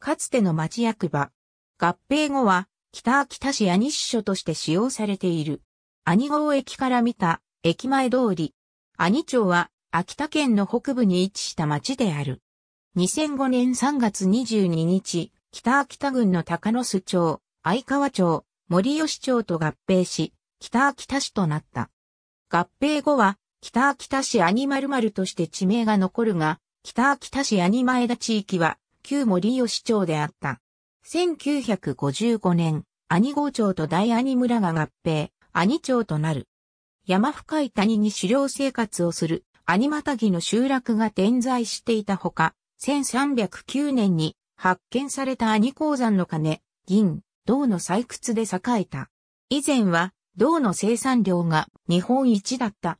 かつての町役場。合併後は、北秋田市兄支所として使用されている。兄郷駅から見た、駅前通り。兄町は、秋田県の北部に位置した町である。2005年3月22日、北秋田郡の高野須町、相川町、森吉町と合併し、北秋田市となった。合併後は、北秋田市アニマルマルとして地名が残るが、北秋田市アニマダ地域は、旧森吉町であった。1955年、兄郷町と大兄村が合併、兄町となる。山深い谷に狩猟生活をする兄またぎの集落が点在していたほか、1309年に発見された兄鉱山の金、銀、銅の採掘で栄えた。以前は銅の生産量が日本一だった。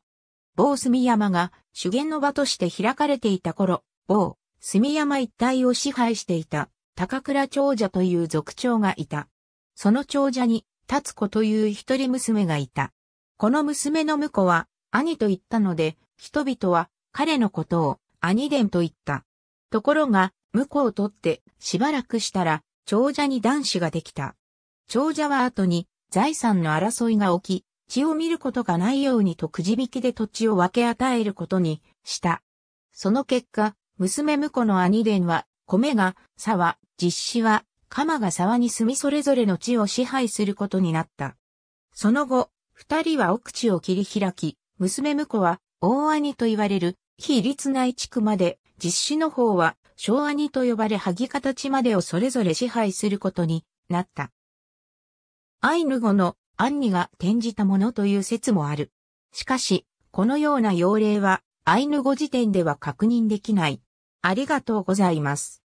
某隅山が修験の場として開かれていた頃、某住山一帯を支配していた高倉長者という族長がいた。その長者に、立子という一人娘がいた。この娘の婿は、兄と言ったので、人々は彼のことを兄伝と言った。ところが、婿を取ってしばらくしたら、長者に男子ができた。長者は後に財産の争いが起き、血を見ることがないようにとくじ引きで土地を分け与えることにした。その結果、娘婿の兄伝は、米が、沢、実子は、鎌が沢に住みそれぞれの地を支配することになった。その後、二人は奥地を切り開き、娘婿は、大兄と言われる、非立内地区まで、実子の方は、小兄と呼ばれ萩形までをそれぞれ支配することになった。アイヌ語のンニが転じたものという説もある。しかし、このような要例は、アイヌ語時点では確認できない。ありがとうございます。